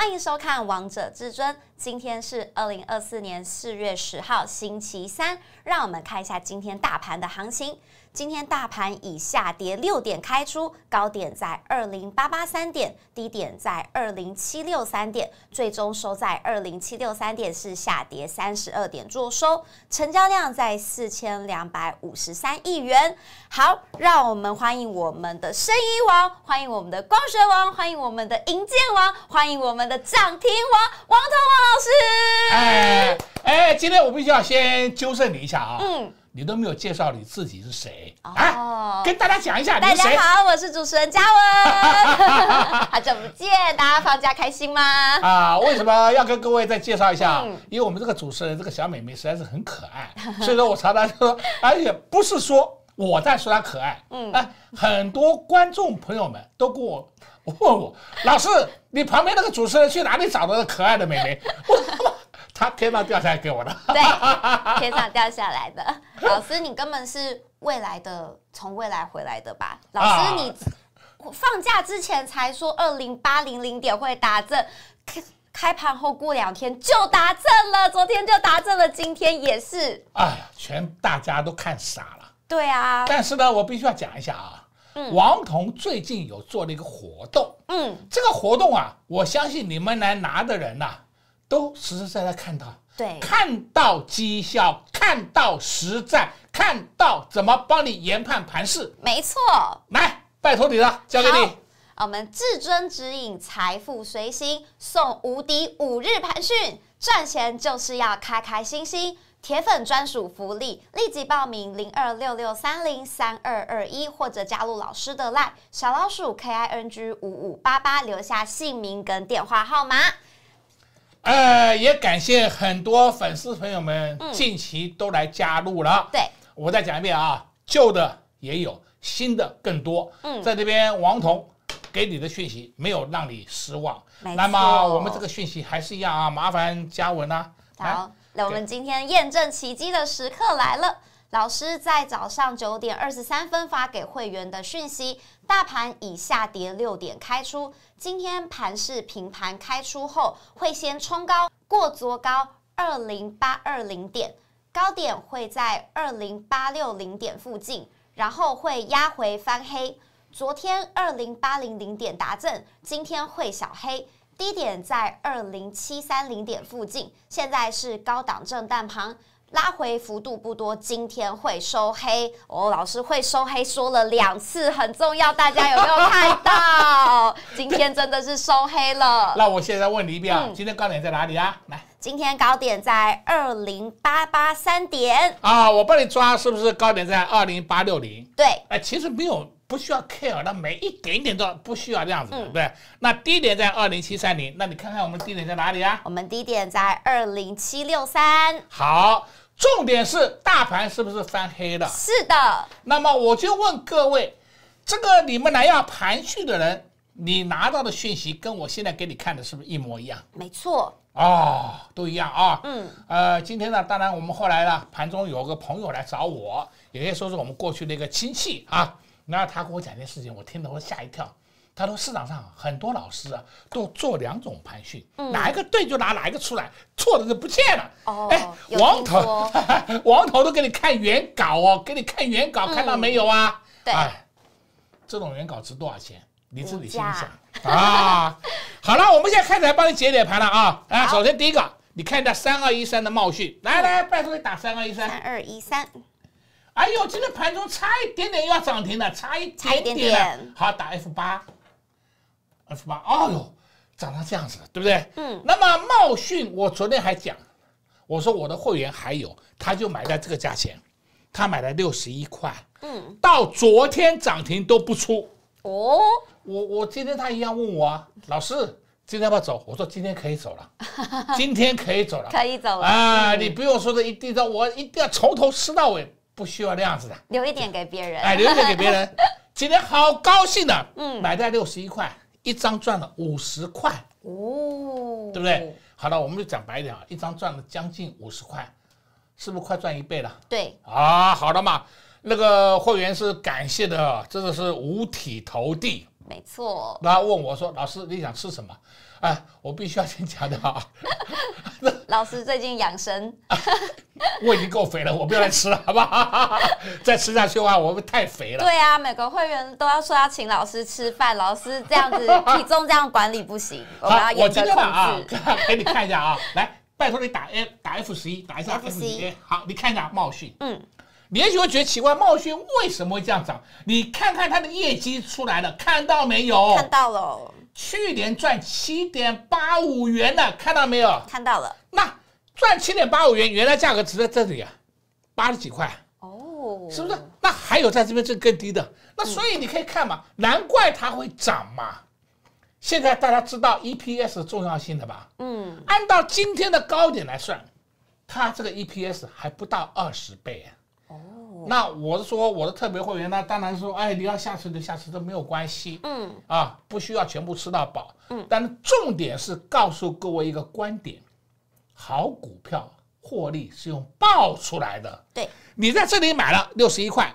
欢迎收看《王者至尊》，今天是二零二四年四月十号，星期三。让我们看一下今天大盘的行情。今天大盘以下跌六点开出，高点在二零八八三点，低点在二零七六三点，最终收在二零七六三点，是下跌三十二点做收，成交量在四千两百五十三亿元。好，让我们欢迎我们的生意王，欢迎我们的光学王，欢迎我们的银建王，欢迎我们的涨停王，王彤王老师。哎哎，今天我必须要先纠正你一下啊。嗯。你都没有介绍你自己是谁啊？跟大家讲一下，大家好，我是主持人嘉文，好久不见，大家放假开心吗？啊，为什么要跟各位再介绍一下？因为我们这个主持人这个小美眉实在是很可爱，所以说我常常说，而且不是说我在说她可爱，嗯，哎，很多观众朋友们都跟我问我，老师，你旁边那个主持人去哪里找到的可爱的美眉？我他妈！他天上掉下来给我的，对，天上掉下来的老师，你根本是未来的从未来回来的吧？老师，你放假之前才说二零八零零点会打正，开盘后过两天就打正了，昨天就打正了，今天也是。哎呀，全大家都看傻了。对啊，但是呢，我必须要讲一下啊，嗯，王彤最近有做了一个活动，嗯，这个活动啊，我相信你们来拿的人呐。都实实在在看到，对，看到绩效，看到实战，看到怎么帮你研判盘势，没错，来，拜托你了，交给你。我们至尊指引财富随心送无敌五日盘讯，赚钱就是要开开心心，铁粉专属福利，立即报名零二六六三零三二二一，或者加入老师的 line 小老鼠 K I N G 五五八八，留下姓名跟电话号码。也感谢很多粉丝朋友们近期都来加入了。对，我再讲一遍啊，旧的也有，新的更多。嗯，在这边王彤给你的讯息没有让你失望。那么我们这个讯息还是一样啊，麻烦嘉文啦。好，那我们今天验证奇迹的时刻来了。老师在早上九点二十三分发给会员的讯息：大盘已下跌六点，开出今天盘是平盘，开出后会先冲高。过昨高二零八二零点，高点会在二零八六零点附近，然后会压回翻黑。昨天二零八零零点达阵，今天会小黑。低点在二零七三零点附近，现在是高档震荡盘。拉回幅度不多，今天会收黑哦。老师会收黑，说了两次，很重要，大家有没有看到？今天真的是收黑了。那我现在问你一遍啊，今天高点在哪里啊？来，今天高点在二零八八三点啊。我帮你抓，是不是高点在二零八六零？对。哎，其实没有，不需要 care，那每一点点都不需要这样子，对不对？那低点在二零七三零，那你看看我们低点在哪里啊？我们低点在二零七六三。好。重点是大盘是不是翻黑了？是的。那么我就问各位，这个你们来要盘序的人，你拿到的讯息跟我现在给你看的是不是一模一样？没错。啊，都一样啊。嗯。呃，今天呢，当然我们后来呢，盘中有个朋友来找我，有些说是我们过去的一个亲戚啊，那他跟我讲件事情，我听的我吓一跳。他说市场上很多老师啊都做两种盘训，哪一个对就拿哪一个出来，错的就不见了。哦，哎，王头，王头都给你看原稿哦，给你看原稿，看到没有啊？对，这种原稿值多少钱？你自己心想啊。好了，我们现在开始来帮你解解盘了啊！啊，首先第一个，你看一下三二一三的冒讯，来来，拜托你打三二一三。三二一三。哎呦，今天盘中差一点点要涨停了，差一差一点点。好，打 F 八。十八，哦呦，涨成这样子，对不对？嗯。那么茂讯，我昨天还讲，我说我的会员还有，他就买在这个价钱，他买了六十一块。嗯。到昨天涨停都不出。哦。我我今天他一样问我，老师今天要不要走？我说今天可以走了，今天可以走了，可以走了。啊，你不用说的，一定的，我一定要从头吃到尾，不需要那样子的。留一点给别人。哎，留一点给别人。今天好高兴的，嗯，买在六十一块。一张赚了五十块哦，对不对？好了，我们就讲白一点啊，一张赚了将近五十块，是不是快赚一倍了？对啊，好了嘛，那个会员是感谢的，真的是五体投地。没错，他问我说：“老师，你想吃什么？”啊，我必须要先讲的啊。老师最近养生，我已经够肥了，我不要来吃了，好不好？再吃下去的话，我会太肥了。对啊，每个会员都要说要请老师吃饭，老师这样子体重这样管理不行，我要天控制。给你看一下啊，来，拜托你打 F，打 F 十一，打一下 F 十一。好，你看一下茂讯。嗯，你也许会觉得奇怪，茂讯为什么这样涨？你看看它的业绩出来了，看到没有？看到了。去年赚七点八五元的，看到没有？看到了。那赚七点八五元，原来价格值在这里啊，八十几块。哦，是不是？那还有在这边挣更低的。那所以你可以看嘛，难怪它会涨嘛。现在大家知道 EPS 重要性的吧？嗯，按照今天的高点来算，它这个 EPS 还不到二十倍啊。哦，那我是说我的特别会员呢，当然说，哎，你要下次就下次都没有关系，嗯，啊，不需要全部吃到饱，嗯，但是重点是告诉各位一个观点，好股票获利是用爆出来的，对，你在这里买了六十一块，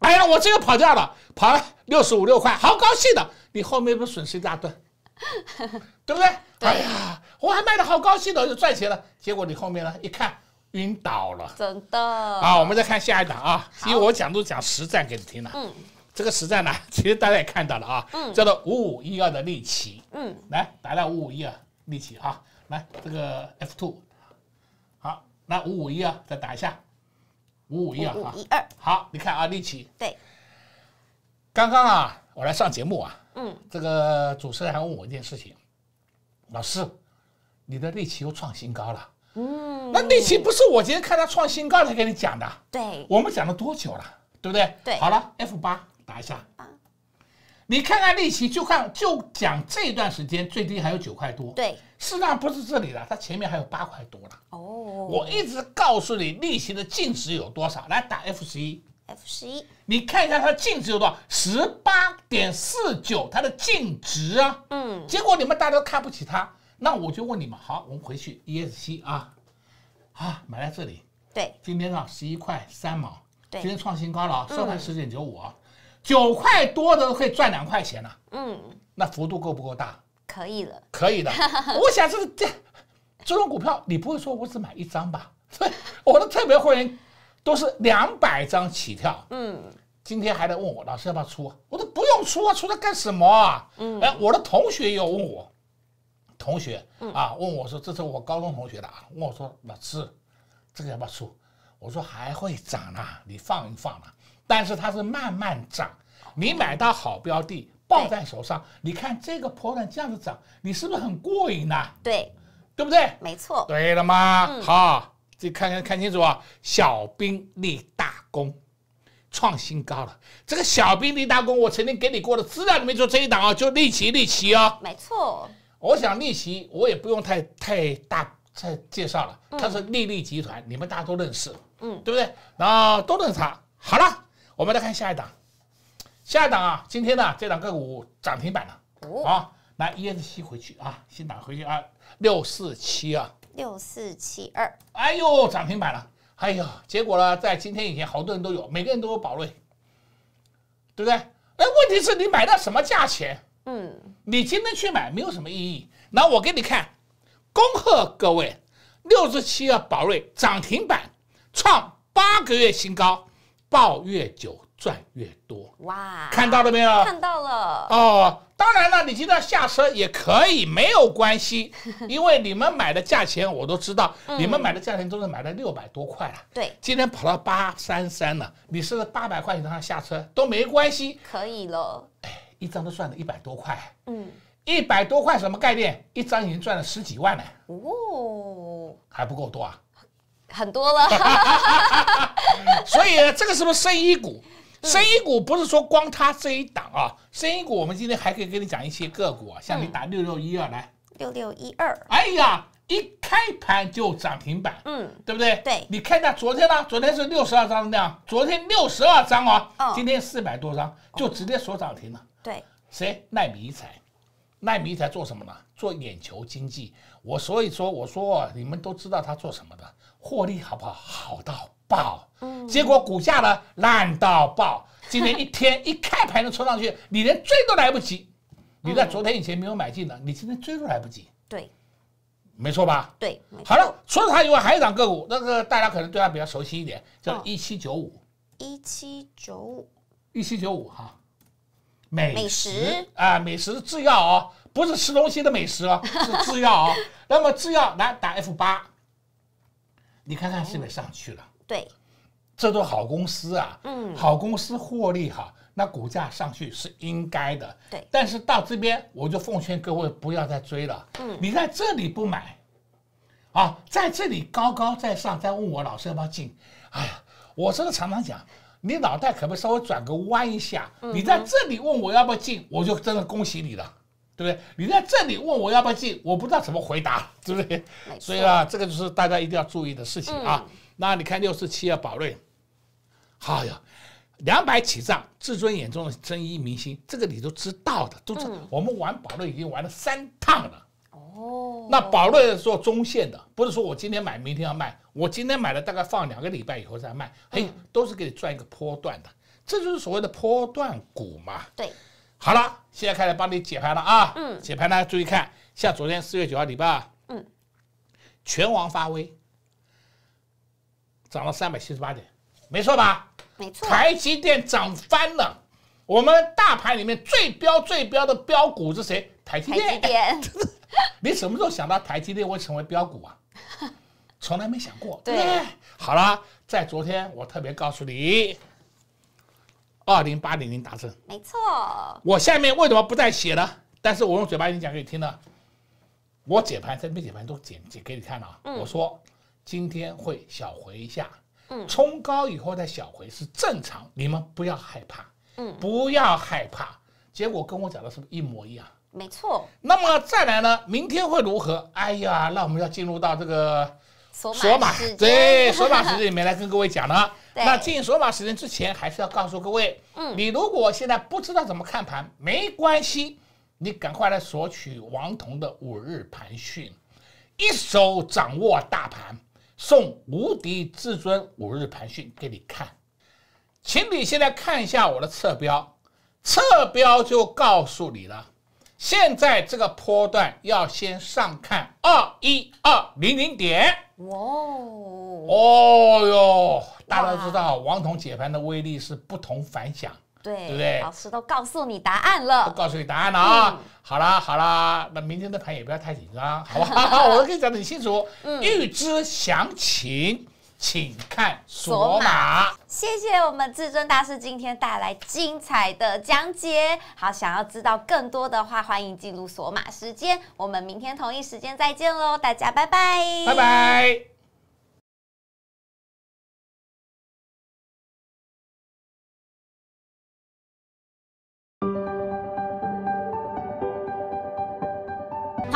哎呀，我这个跑掉了，跑了六十五六块，好高兴的，你后面不损失一大顿，对不对？对，哎呀，我还卖的好高兴的，我就赚钱了，结果你后面呢一看。晕倒了，真的啊！我们再看下一档啊，其实我讲都讲实战给你听了。嗯，这个实战呢，其实大家也看到了啊，叫做五五一二的利奇。嗯，来打到五五一二利奇啊！来，这个 F two，好，那五五一二再打一下，五五一二。啊，一二，好，你看啊，利奇。对，刚刚啊，我来上节目啊，嗯，这个主持人还问我一件事情，老师，你的利奇又创新高了，嗯。那利息不是我今天看他创新高才给你讲的，对，我们讲了多久了，对不对？对，好了，F 八打一下，你看看利息，就看就讲这段时间最低还有九块多，对，实上不是这里了，它前面还有八块多了。哦，我一直告诉你利息的净值有多少，来打 F 十一，F 十一，你看一下它净值有多少，十八点四九，它的净值啊，嗯，结果你们大家都看不起它，那我就问你们，好，我们回去 E S C 啊。啊，买在这里，对，今天呢十一块三毛，对，今天创新高了啊，收盘十点九五啊，九块多的可以赚两块钱了，嗯，那幅度够不够大？可以了，可以的。我想是这，这种股票你不会说我只买一张吧？对，我的特别会员都是两百张起跳，嗯，今天还在问我老师要不要出，我都不用出啊，出它干什么啊？嗯，哎，我的同学也有问我。同学啊，问我说：“这是我高中同学的啊。”问我说：“老师，这个要不要出？”我说：“还会涨呢，你放一放啊。”但是它是慢慢涨，你买到好标的，抱在手上，你看这个波段这样子涨，你是不是很过瘾啊？对，对不对？没错。对了嘛，好，自己看看看清楚啊。小兵立大功，创新高了。这个小兵立大功，我曾经给你过的资料里面就这一档啊，就立奇立奇哦，没错。”我想利奇我也不用太太大再介绍了。他是利利集团，你们大家都认识，嗯，对不对？然后都认识他。好了，我们再看下一档。下一档啊，今天呢，这档个股涨停板了。哦，来椰子吸回去啊，新档回去啊，六四七二。六四七二。哎呦，涨停板了！哎呦，结果呢，在今天以前，好多人都有，每个人都有宝瑞，对不对？哎，问题是，你买到什么价钱？嗯，你今天去买没有什么意义。那我给你看，恭贺各位，六十七的宝瑞涨停板创八个月新高，抱越久赚越多。哇，看到了没有？看到了哦。当然了，你今天下车也可以，没有关系，因为你们买的价钱我都知道，你们买的价钱都是买的六百多块了。对，今天跑到八三三了，你是八百块钱让他下车都没关系，可以了。一张都赚了一百多块，嗯，一百多块什么概念？一张已经赚了十几万了。哦，还不够多啊？很多了。所以这个是不是生意股？生意股不是说光它这一档啊，生意股我们今天还可以给你讲一些个股，啊，像你打六六一二来。六六一二。哎呀，一开盘就涨停板，嗯，对不对？对。你看一下昨天呢？昨天是六十二张的量，昨天六十二张哦，今天四百多张就直接锁涨停了。对，谁耐迷彩？耐迷彩做什么呢？做眼球经济。我所以说，我说你们都知道他做什么的，获利好不好？好到爆。嗯，结果股价呢，烂到爆。今天一天一开盘就冲上去，你连追都来不及。你在昨天以前没有买进的，你今天追都来不及。对，没错吧？对，好了，除了他以外，还有一档个股，那个大家可能对他比较熟悉一点，叫一七九五。一七九五。一七九五哈。美食啊，美食制药哦，不是吃东西的美食啊，是制药哦。那么制药来打 F 八，你看看是不是上去了？对，这都好公司啊，嗯，好公司获利哈，那股价上去是应该的。对，但是到这边我就奉劝各位不要再追了。嗯，你在这里不买啊，在这里高高在上在问我老师要不要进？哎呀，我这个常常讲。你脑袋可不可以稍微转个弯一下？你在这里问我要不要进，我就真的恭喜你了，对不对？你在这里问我要不要进，我不知道怎么回答，对不对？所以啊，这个就是大家一定要注意的事情啊。那你看六十七的宝瑞，哎呀，两百起涨，至尊眼中的真一明星，这个你都知道的，都知道。我们玩宝瑞已经玩了三趟了。哦，那保论做中线的，不是说我今天买明天要卖，我今天买了大概放两个礼拜以后再卖，哎，都是给你赚一个波段的，这就是所谓的波段股嘛。对，好了，现在开始帮你解盘了啊。嗯，解盘呢，注意看，像昨天四月九号礼拜，二，嗯，全王发威，涨了三百七十八点，没错吧？没错，台积电涨翻了。我们大盘里面最标最标的标股是谁？台积电。你什么时候想到台积电会成为标股啊？从来没想过。对。好了，在昨天我特别告诉你，二零八零零达成。没错。我下面为什么不再写了？但是我用嘴巴已经讲给你听了。我解盘，这边解盘都解解给你看了啊。我说今天会小回一下，嗯，冲高以后再小回是正常，你们不要害怕。嗯，不要害怕，结果跟我讲的是不是一模一样？没错。那么再来呢？明天会如何？哎呀，那我们要进入到这个索马对索马时间里面来跟各位讲了。那进索马时间之前，还是要告诉各位，嗯，你如果现在不知道怎么看盘，没关系，你赶快来索取王彤的五日盘讯，一手掌握大盘，送无敌至尊五日盘讯给你看。请你先在看一下我的侧标，侧标就告诉你了。现在这个波段要先上看二一二零零点。哦哦哟！大家都知道王彤解盘的威力是不同凡响，对对不对？老师都告诉你答案了，都告诉你答案了啊！好啦好啦，那明天的盘也不要太紧张，好吧？我跟你讲得很清楚，预知详情。请看索马，谢谢我们至尊大师今天带来精彩的讲解。好，想要知道更多的话，欢迎进入索马时间。我们明天同一时间再见喽，大家拜拜，拜拜。